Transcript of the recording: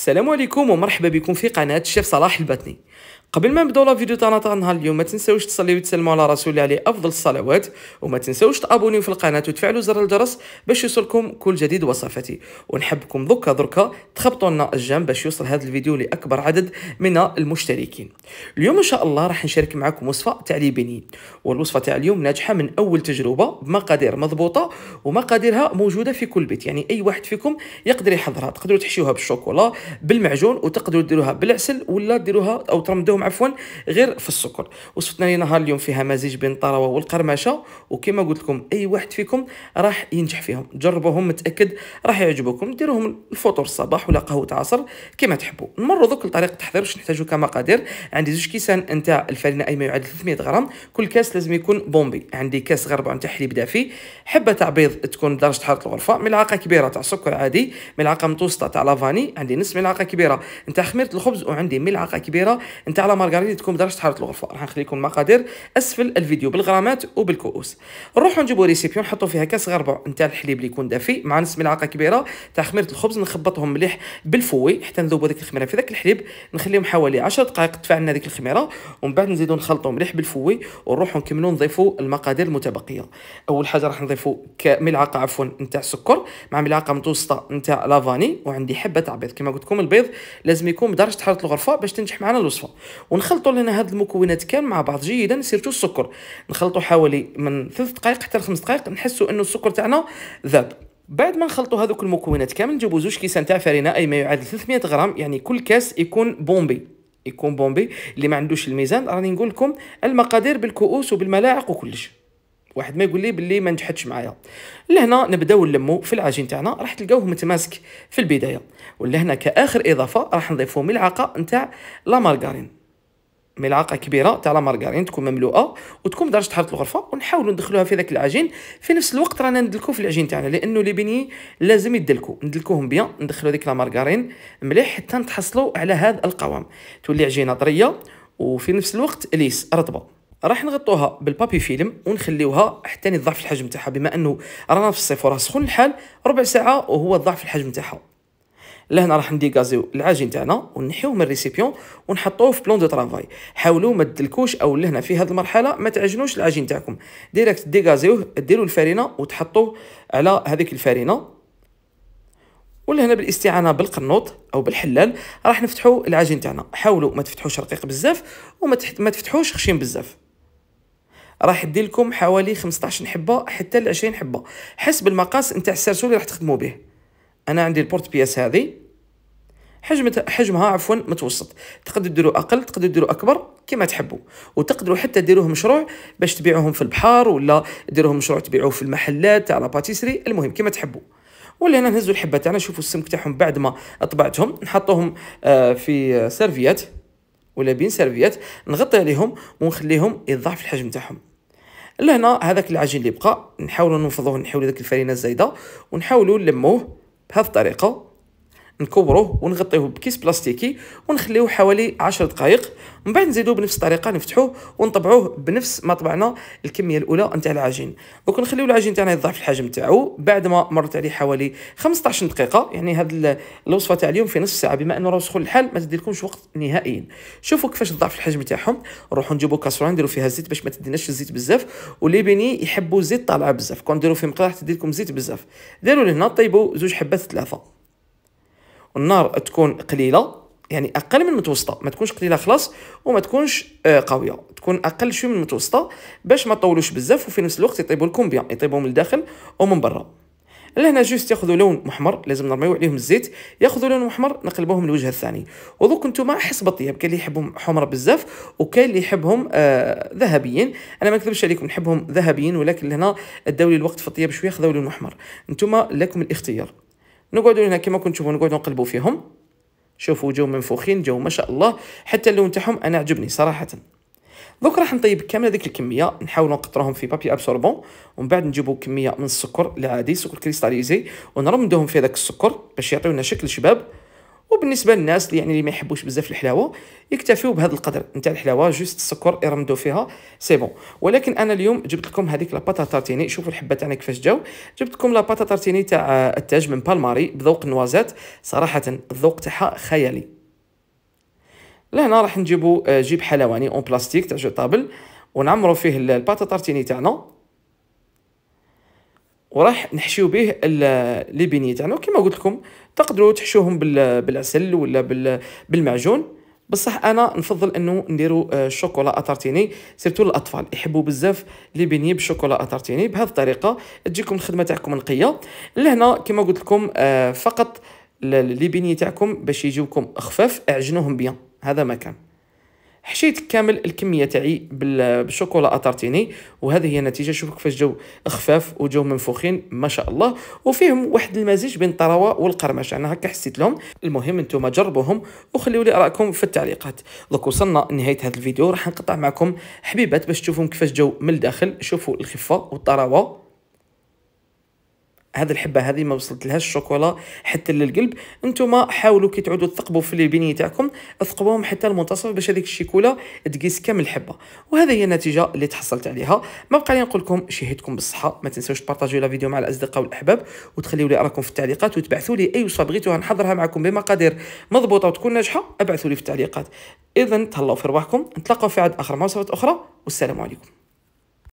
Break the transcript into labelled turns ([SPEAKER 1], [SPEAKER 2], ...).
[SPEAKER 1] السلام عليكم ومرحبا بكم في قناة الشيف صلاح البطني قبل ما نبداو لا فيديو تاعنا تاع نهار اليوم ما تنساوش تصليو وتسلموا على رسول الله عليه افضل الصلوات وما تنساوش تابونيو في القناه وتفعلوا زر الجرس باش يوصلكم كل جديد وصفاتي ونحبكم دركا دركا تخبطوا لنا الجام باش يوصل هذا الفيديو لاكبر عدد من المشتركين اليوم ان شاء الله راح نشارك معكم وصفه تاع ليبيني والوصفه تاع اليوم ناجحه من اول تجربه بمقادير مضبوطه ومقاديرها موجوده في كل بيت يعني اي واحد فيكم يقدر يحضرها تقدروا تحشيوها بالشوكولا بالمعجون وتقدروا ديروها بالعسل ولا ديروها او ترمدوهم عفوا غير في السكر وصفتنا لي نهار اليوم فيها مزيج بين الطراوه والقرمشه وكما قلت لكم اي واحد فيكم راح ينجح فيهم جربوهم متاكد راح يعجبكم ديروهم الفطور الصباح ولا قهوه عصر كما تحبوا نمروا دوك لطريقه التحضير واش نحتاجوا كمقادير عندي زوج كيسان نتاع الفرينه اي ما يعادل 300 غرام كل كاس لازم يكون بومبي عندي كاس غربه نتاع حليب دافي حبه تاع بيض تكون درجه حراره الغرفه ملعقه كبيره تاع سكر عادي ملعقه متوسطه تاع لافاني عندي نص ملعقه كبيره نتاع خميره الخبز وعندي ملعقه كبيره نتاع لا مارغرين تكون بدرجه حراره الغرفه راح نخليكم المقادير اسفل الفيديو بالغرامات وبالكؤوس نروحوا نجيبوا ريسيبيون نحطوا فيها كاس غربة نتاع الحليب اللي يكون دافي مع نص ملعقه كبيره تاع خميره الخبز نخبطهم مليح بالفوي حتى نذوبوا ديك الخميره في ذاك الحليب نخليهم حوالي 10 دقائق تفعلنا ديك الخميره ومن بعد نزيدوا نخلطوا مليح بالفوي ونروحوا نكملوا نضيفوا المقادير المتبقيه اول حاجه راح نضيفوا ملعقه عفوا نتاع سكر مع ملعقه متوسطه نتاع لافاني وعندي حبه عبيض كما قلت عودكم البيض لازم يكون بدرجه حراره الغرفه باش تنجح معنا الوصفه ونخلطوا لنا هذه المكونات كامل مع بعض جيدا سيرتو السكر نخلطوا حوالي من 3 دقائق حتى 5 دقائق نحسوا انه السكر تاعنا ذاب بعد ما نخلطوا هذوك المكونات كامل نجيبوا زوج كيسان تاع فرينه اي ما يعادل 300 غرام يعني كل كاس يكون بومبي يكون بومبي اللي ما عندوش الميزان راني نقول لكم المقادير بالكؤوس وبالملاعق وكلش واحد ما يقول لي باللي ما نجحتش معايا لهنا نبداو نلمو في العجين تاعنا راح تلقاوه متماسك في البدايه ولهنا كاخر اضافه راح نضيفو ملعقه نتاع لا مارغارين ملعقه كبيره تاع لا مارغارين تكون مملوءه وتكون درجه حراره الغرفه ونحاولوا ندخلوها في ذاك العجين في نفس الوقت رانا ندلكو في العجين تاعنا لانه لي بيني لازم يدلكو ندلكوهم بيان ندخلو ديك لا مارغارين مليح حتى نتحصلوا على هذا القوام تولي عجينه طريه وفي نفس الوقت ليس رطبه راح نغطوها بالبابي فيلم ونخليوها حتى نضعف الحجم تاعها بما انه رانا في الصيف وراه سخون الحال ربع ساعه وهو ضعف الحجم تاعها لهنا راح نديغازيو العجين تاعنا ونحيوه من الريسيبيون ونحطوه في بلون دو ترافاي حاولوا ما تدلكوش او لهنا في هذه المرحله ما تعجنوش العجين تاعكم ديريكت ديغازيوه ديروا الفرينه وتحطوه على هذيك الفرينه ولهنا بالاستعانه بالقنوط او بالحلال راح نفتحوا العجين تاعنا حاولوا ما تفتحوش رقيق بزاف وما تفتحوش خشين بزاف راح يدي لكم حوالي 15 حبه حتى ل 20 حبه حسب المقاس نتاع السرسول اللي راح تخدموا به انا عندي البورت بياس هذه حجم حجمها عفوا متوسط تقدروا ديروا اقل تقدروا ديروا اكبر كما تحبوا وتقدروا حتى ديروه مشروع باش تبيعوهم في البحار ولا ديروه مشروع تبيعوه في المحلات تاع لاباتيسري المهم كما تحبوا ولا هنا نهزوا الحبه تاعنا شوفوا السمك تاعهم بعد ما طبعتهم نحطوهم آه، في سيرفيات ولا بين سيرفيات نغطي عليهم ونخليهم يضعف الحجم تاعهم لهنا هذاك العجين اللي بقى نحاولوا ننفضوه نحاولوا ديك الفرينه الزايده ونحاولوا نلموه بهذه الطريقه نكوروه ونغطيوه بكيس بلاستيكي ونخليوه حوالي 10 دقائق من بعد نزيدوه بنفس الطريقه نفتحوه ونطبعوه بنفس ما طبعنا الكميه الاولى نتاع العجين دوك نخليو العجين تاعنا يضاعف الحجم تاعو بعد ما مرت عليه حوالي 15 دقيقه يعني هذه الوصفه تاع اليوم في نص ساعه بما انه راه سخون الحال ما تديلكمش وقت نهائيا شوفوا كيفاش ضعف الحجم تاعهم نروحوا نجيبوا كاسرون نديروا فيها الزيت باش ما تديناش الزيت بزاف واللي بيني يحبوا الزيت طالعه بزاف كون نديروا فيه مقلاح تديلكم زيت بزاف داروا لهنا طيبوا زوج حبات ثلاثه والنار تكون قليله يعني اقل من المتوسطه ما تكونش قليله خلاص وما تكونش آه، قويه تكون اقل شويه من المتوسطه باش ما تطولوش بزاف وفي نفس الوقت يطيبوا لكم بيان يطيبوا من الداخل ومن برا لهنا جوست ياخذوا لون محمر لازم نرميو عليهم الزيت ياخذوا لون محمر نقلبوهم للوجه الثاني ودوك نتوما حسب الطياب كاين اللي يحبهم حمر بزاف وكاين اللي يحبهم آه ذهبيين انا ما نكذبش عليكم نحبهم ذهبيين ولكن لهنا الدولي الوقت في الطياب شويه خذوا لون محمر نتوما لكم الاختيار نقعدوا هنا كما كنتم تشوفوا نقعدوا نقلبوا فيهم شوفوا جو منفوخين جو ما شاء الله حتى اللون تاعهم انا عجبني صراحه دوك راح نطيب كامل هذيك الكميه نحاولوا نقطروهم في بابي ابسوربون ومن بعد نجيبوا كميه من السكر العادي سكر كريستاليزي ونرمدهم في هذاك السكر باش يعطيونا شكل شباب وبالنسبه للناس اللي يعني اللي ما يحبوش بزاف الحلاوه يكتفيوا بهذا القدر نتاع الحلاوه جوست السكر يرمدوا فيها سي بون ولكن انا اليوم جبت لكم هذيك لاباتا تارتيني شوفوا الحبه تاعنا كيفاش جاو جبت لكم لاباتا تارتيني تاع آه، التاج من بالماري بذوق النوازات صراحه الذوق تاعها خيالي لهنا راح نجيبو آه، جيب حلواني اون بلاستيك تاع جو طابل ونعمرو فيه الباتا تارتيني تاعنا وراح نحشيو به لي بيني تاعنا يعني كيما قلت لكم تقدروا تحشوهم بالعسل ولا بالمعجون بصح انا نفضل انه نديروا الشوكولا آه، اتارتيني سيرتو الاطفال يحبوا بزاف لي بيني بالشوكولا اتارتيني بهذه الطريقه تجيكم الخدمه تاعكم نقيه لهنا كيما قلت لكم آه، فقط لي بيني تاعكم باش يجيوكم خفاف اعجنوهم بيان هذا ما كان حشيت كامل الكميه تاعي بالشوكولا اطرتيني وهذه هي النتيجه شوفوا كيفاش جو خفاف وجو منفوخين ما شاء الله وفيهم واحد المزيج بين الطراوه والقرمشه انا هكا حسيت لهم المهم انتم جربوهم وخليوا لي رايكم في التعليقات دوك وصلنا لنهايه هذا الفيديو راح نقطع معكم حبيبات باش تشوفوا كيفاش جو من الداخل شوفوا الخفه والطراوه هذه الحبه هذه ما وصلت لهاش الشوكولا حتى للقلب انتم حاولوا كي تعودوا تثقبوا في البنيه تاعكم ثقبوهم حتى المنتصف باش هذيك الشيكولا تقيس كامل الحبه وهذا هي النتيجه اللي تحصلت عليها ما بقى لي نقول لكم شهيتكم بالصحه ما تنساوش تبارطاجيو لا فيديو مع الاصدقاء والاحباب وتخليوا لي اراكم في التعليقات وتبعثوا لي اي وصفه بغيتوها نحضرها معكم بمقادير مضبوطه وتكون ناجحه ابعثوا لي في التعليقات اذا تهلاو في رواحكم نتلاقاو في عاد اخر مع اخرى والسلام عليكم